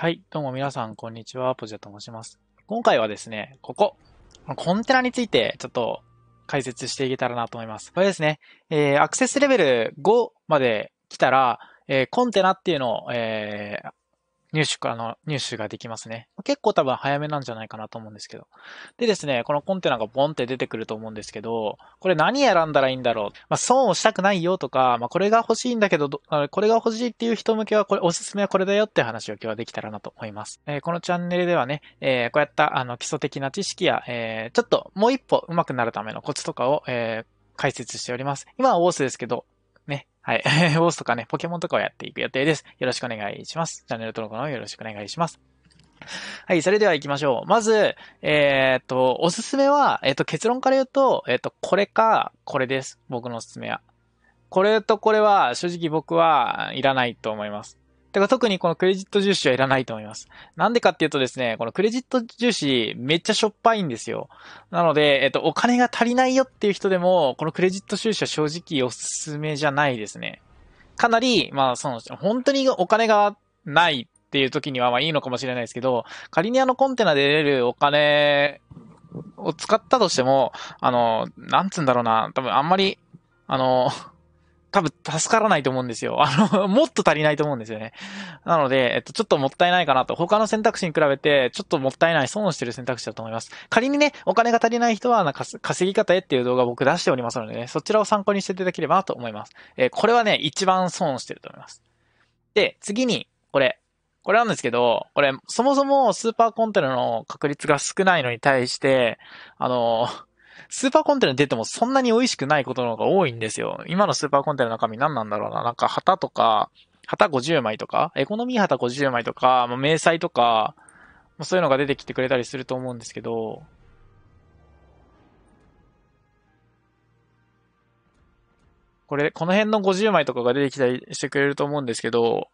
はい。どうも皆さん、こんにちは。ポジアと申します。今回はですね、ここ、コンテナについて、ちょっと解説していけたらなと思います。これですね、えー、アクセスレベル5まで来たら、えー、コンテナっていうのを、えー、入手か、あの、入手ができますね。結構多分早めなんじゃないかなと思うんですけど。でですね、このコンテナがボンって出てくると思うんですけど、これ何選んだらいいんだろう。まあ、損をしたくないよとか、まあ、これが欲しいんだけど、これが欲しいっていう人向けは、これ、おすすめはこれだよって話を今日はできたらなと思います。えー、このチャンネルではね、えー、こうやった、あの、基礎的な知識や、えー、ちょっともう一歩上手くなるためのコツとかを、えー、解説しております。今はオースですけど、はい。ウォースとかね、ポケモンとかをやっていく予定です。よろしくお願いします。チャンネル登録の方よろしくお願いします。はい、それでは行きましょう。まず、えー、っと、おすすめは、えー、っと、結論から言うと、えー、っと、これか、これです。僕のおすすめは。これとこれは、正直僕はいらないと思います。だから特にこのクレジット重視はいらないと思います。なんでかっていうとですね、このクレジット重視めっちゃしょっぱいんですよ。なので、えっと、お金が足りないよっていう人でも、このクレジット収支は正直おすすめじゃないですね。かなり、まあ、その、本当にお金がないっていう時にはまあいいのかもしれないですけど、仮にあのコンテナで得るお金を使ったとしても、あの、なんつうんだろうな、多分あんまり、あの、多分助からないと思うんですよ。あの、もっと足りないと思うんですよね。なので、えっと、ちょっともったいないかなと。他の選択肢に比べて、ちょっともったいない、損してる選択肢だと思います。仮にね、お金が足りない人は、なんか、稼ぎ方へっていう動画を僕出しておりますのでね、そちらを参考にしていただければなと思います。えー、これはね、一番損してると思います。で、次に、これ。これなんですけど、これ、そもそもスーパーコンテナの確率が少ないのに対して、あのースーパーコンテナ出てもそんなに美味しくないことの方が多いんですよ。今のスーパーコンテナの中身何なんだろうな。なんか旗とか、旗50枚とか、エコノミー旗50枚とか、まあ、明細とか、そういうのが出てきてくれたりすると思うんですけど、これ、この辺の50枚とかが出てきたりしてくれると思うんですけど、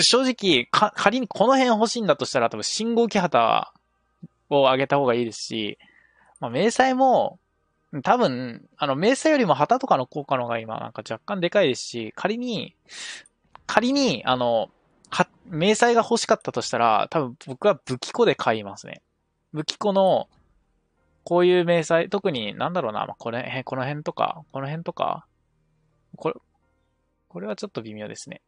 正直、か、仮にこの辺欲しいんだとしたら、多分信号機旗を上げた方がいいですし、まあ、明細も、多分、あの、明細よりも旗とかの効果の方が今、なんか若干でかいですし、仮に、仮に、あの、は、明細が欲しかったとしたら、多分僕は武器庫で買いますね。武器庫の、こういう明細、特になんだろうな、まあ、これ、この辺とか、この辺とか、これ、これはちょっと微妙ですね。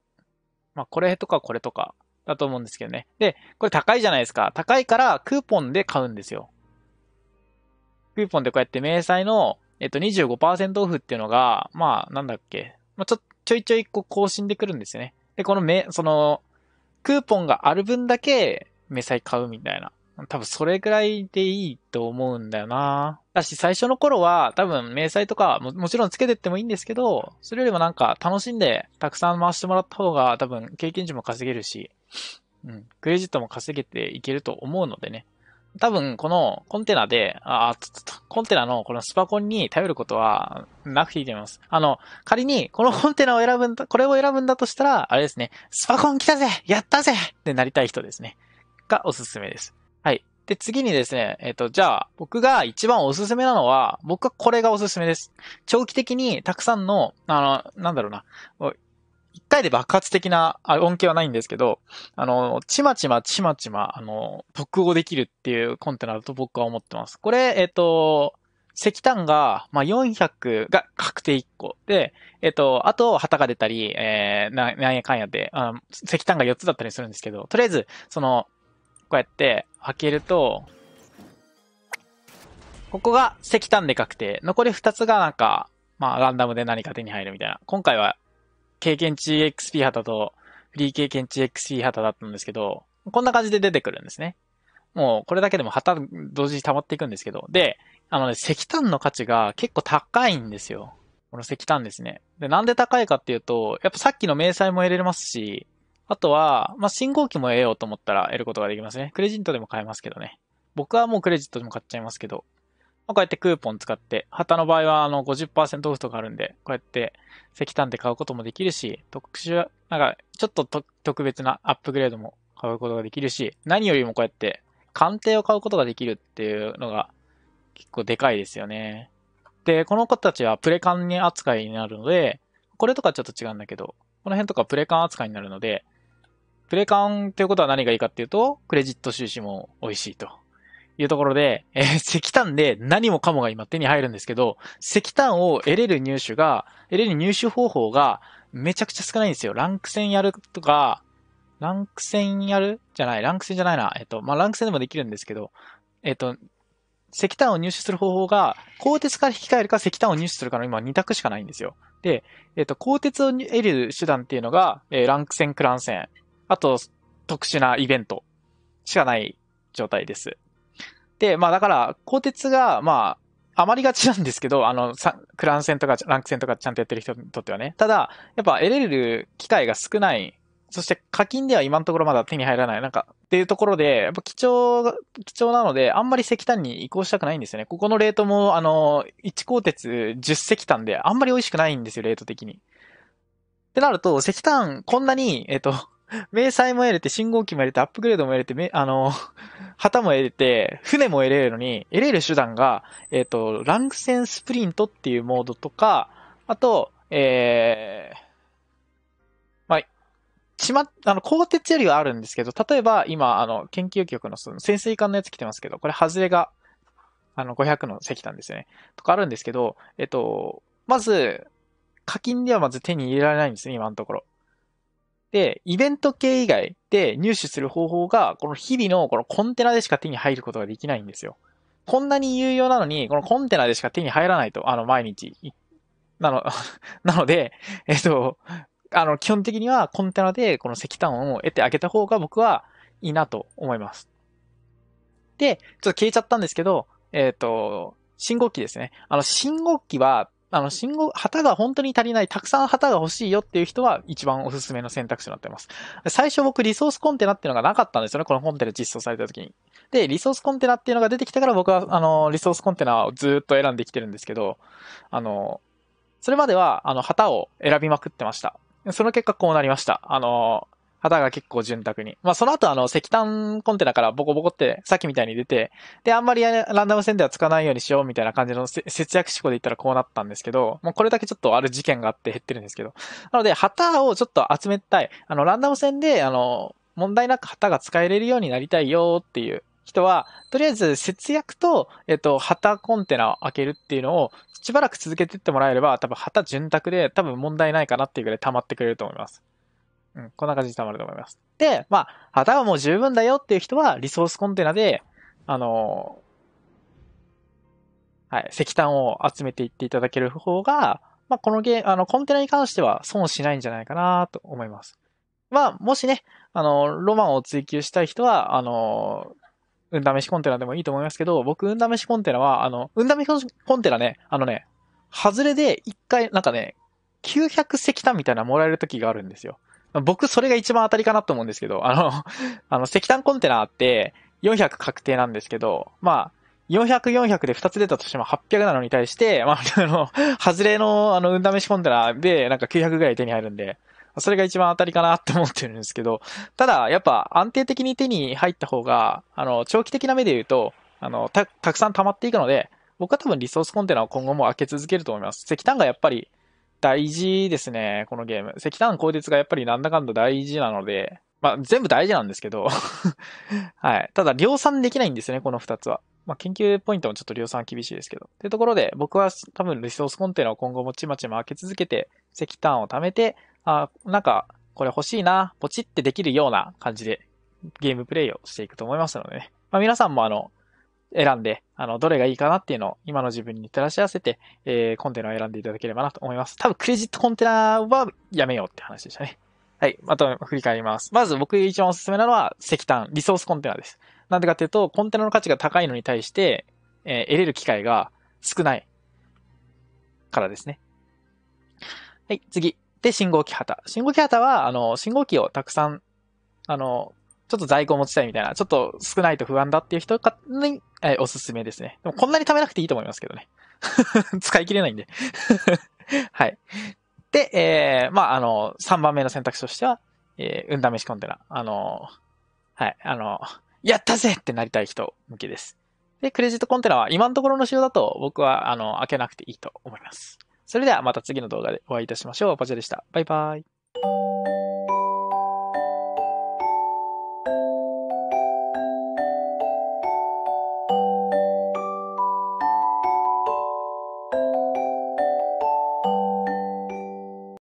まあ、これとかこれとかだと思うんですけどね。で、これ高いじゃないですか。高いからクーポンで買うんですよ。クーポンでこうやって明細の、えっと、25%オフっていうのが、まあ、なんだっけ、まあ、ちょ、ちょいちょい一個更新でくるんですよね。で、このめ、その、クーポンがある分だけ、明細買うみたいな。多分それぐらいでいいと思うんだよな。だし最初の頃は多分明細とかももちろんつけてってもいいんですけど、それよりもなんか楽しんでたくさん回してもらった方が多分経験値も稼げるし、うん、クレジットも稼げていけると思うのでね。多分このコンテナで、あ、あ、コンテナのこのスパコンに頼ることはなくていいと思います。あの、仮にこのコンテナを選ぶんだ、これを選ぶんだとしたら、あれですね、スパコン来たぜやったぜってなりたい人ですね。がおすすめです。はい。で、次にですね、えっ、ー、と、じゃあ、僕が一番おすすめなのは、僕はこれがおすすめです。長期的にたくさんの、あの、なんだろうな、一回で爆発的な恩恵はないんですけど、あの、ちまちまちまちま、あの、特攻できるっていうコンテナだと僕は思ってます。これ、えっ、と、石炭が、まあ、400が確定1個。で、えっ、と、あと、旗が出たり、えー、なんやかんやであの、石炭が4つだったりするんですけど、とりあえず、その、こうやって開けると、ここが石炭で確定。残り2つがなんか、まあ、ランダムで何か手に入るみたいな。今回は経験値 XP 旗とフリー経験値 XP 旗だったんですけど、こんな感じで出てくるんですね。もうこれだけでも旗同時に溜まっていくんですけど。で、あのね、石炭の価値が結構高いんですよ。この石炭ですね。で、なんで高いかっていうと、やっぱさっきの明細も得られますし、あとは、まあ、信号機も得ようと思ったら得ることができますね。クレジットでも買えますけどね。僕はもうクレジットでも買っちゃいますけど。まこうやってクーポン使って、旗の場合はあの50%オフとかあるんで、こうやって石炭で買うこともできるし、特殊、なんかちょっと特別なアップグレードも買うことができるし、何よりもこうやって鑑定を買うことができるっていうのが結構でかいですよね。で、この子たちはプレカンに扱いになるので、これとかちょっと違うんだけど、この辺とかプレカン扱いになるので、プレカンということは何がいいかっていうと、クレジット収支も美味しいと。いうところで、えー、石炭で何もかもが今手に入るんですけど、石炭を得れる入手が、得れる入手方法がめちゃくちゃ少ないんですよ。ランク戦やるとか、ランク戦やるじゃない、ランク戦じゃないな。えっと、まあ、ランク戦でもできるんですけど、えっと、石炭を入手する方法が、鋼鉄から引き換えるか石炭を入手するかの今2択しかないんですよ。で、えっと、鋼鉄を得る手段っていうのが、えー、ランク戦、クラン戦、あと、特殊なイベントしかない状態です。で、まあだから、鋼鉄が、まあ、余りがちなんですけど、あの、クラン戦とか、ランク戦とかちゃんとやってる人にとってはね。ただ、やっぱ得れる機会が少ない。そして課金では今のところまだ手に入らない。なんか、っていうところで、やっぱ貴重、貴重なので、あんまり石炭に移行したくないんですよね。ここのレートも、あの、1鋼鉄10石炭で、あんまり美味しくないんですよ、レート的に。ってなると、石炭、こんなに、えっ、と、迷彩も得れて、信号機も得れて、アップグレードも得れて、あの、旗も得れて、船も得れるのに、得れる手段が、えっ、ー、と、ランク戦スプリントっていうモードとか、あと、えー、まあ、ちま、あの、鋼鉄よりはあるんですけど、例えば今、あの、研究局のその潜水艦のやつ来てますけど、これ外れが、あの、500の石炭ですよね。とかあるんですけど、えっ、ー、と、まず、課金ではまず手に入れられないんですね、今のところ。で、イベント系以外で入手する方法が、この日々のこのコンテナでしか手に入ることができないんですよ。こんなに有用なのに、このコンテナでしか手に入らないと、あの、毎日。なの、なので、えっと、あの、基本的にはコンテナでこの石炭を得てあげた方が僕はいいなと思います。で、ちょっと消えちゃったんですけど、えっ、と、信号機ですね。あの、信号機はあの、信号、旗が本当に足りない、たくさん旗が欲しいよっていう人は一番おすすめの選択肢になってます。最初僕リソースコンテナっていうのがなかったんですよね、このコンテナ実装された時に。で、リソースコンテナっていうのが出てきたから僕は、あの、リソースコンテナをずっと選んできてるんですけど、あの、それまでは、あの、旗を選びまくってました。その結果こうなりました。あの、旗が結構潤沢に。まあ、その後あの、石炭コンテナからボコボコって、さっきみたいに出て、で、あんまりランダム戦では使わないようにしようみたいな感じの節約思考で言ったらこうなったんですけど、もうこれだけちょっとある事件があって減ってるんですけど。なので、旗をちょっと集めたい。あの、ランダム戦で、あの、問題なく旗が使えれるようになりたいよっていう人は、とりあえず節約と、えっと、旗コンテナを開けるっていうのを、しばらく続けてってもらえれば、多分旗潤沢で、多分問題ないかなっていうぐらい溜まってくれると思います。うん、こんな感じで溜まると思います。で、まあ、旗はもう十分だよっていう人は、リソースコンテナで、あのー、はい、石炭を集めていっていただける方が、まあ、このゲーあの、コンテナに関しては損しないんじゃないかなと思います。まあ、もしね、あのー、ロマンを追求したい人は、あのー、運試しコンテナでもいいと思いますけど、僕、運試しコンテナは、あの、運試しコンテナね、あのね、外れで一回、なんかね、900石炭みたいなもらえる時があるんですよ。僕、それが一番当たりかなと思うんですけど、あの、あの、石炭コンテナって、400確定なんですけど、まあ、400、400で2つ出たとしても800なのに対して、まあ、あの、外れの、あの、運試しコンテナで、なんか900ぐらい手に入るんで、それが一番当たりかなって思ってるんですけど、ただ、やっぱ安定的に手に入った方が、あの、長期的な目で言うと、あの、た、たくさん溜まっていくので、僕は多分リソースコンテナを今後も開け続けると思います。石炭がやっぱり大事ですね、このゲーム。石炭鋼鉄がやっぱりなんだかんだ大事なので、まあ全部大事なんですけど はい。ただ量産できないんですね、この2つは。まあ研究ポイントもちょっと量産は厳しいですけど。というところで、僕は多分リソースコンテナを今後もちまちま開け続けて、石炭を貯めて、あ、なんか、これ欲しいな、ポチってできるような感じで、ゲームプレイをしていくと思いますのでね。まあ皆さんもあの、選んで、あの、どれがいいかなっていうのを今の自分に照らし合わせて、えー、コンテナを選んでいただければなと思います。多分クレジットコンテナはやめようって話でしたね。はい。まと振り返ります。まず僕一番おすすめなのは石炭、リソースコンテナです。なんでかっていうと、コンテナの価値が高いのに対して、えー、得れる機会が少ないからですね。はい、次。で、信号機旗。信号機旗は、あの、信号機をたくさん、あの、ちょっと在庫持ちたいみたいな、ちょっと少ないと不安だっていう人に、えー、おすすめですね。でもこんなに貯めなくていいと思いますけどね。使い切れないんで はい。で、えー、まあ、あの、3番目の選択肢としては、えー、運試しコンテナ。あのはい、あのやったぜってなりたい人向けです。で、クレジットコンテナは今のところの仕様だと僕は、あの、開けなくていいと思います。それではまた次の動画でお会いいたしましょう。パチャでした。バイバイ。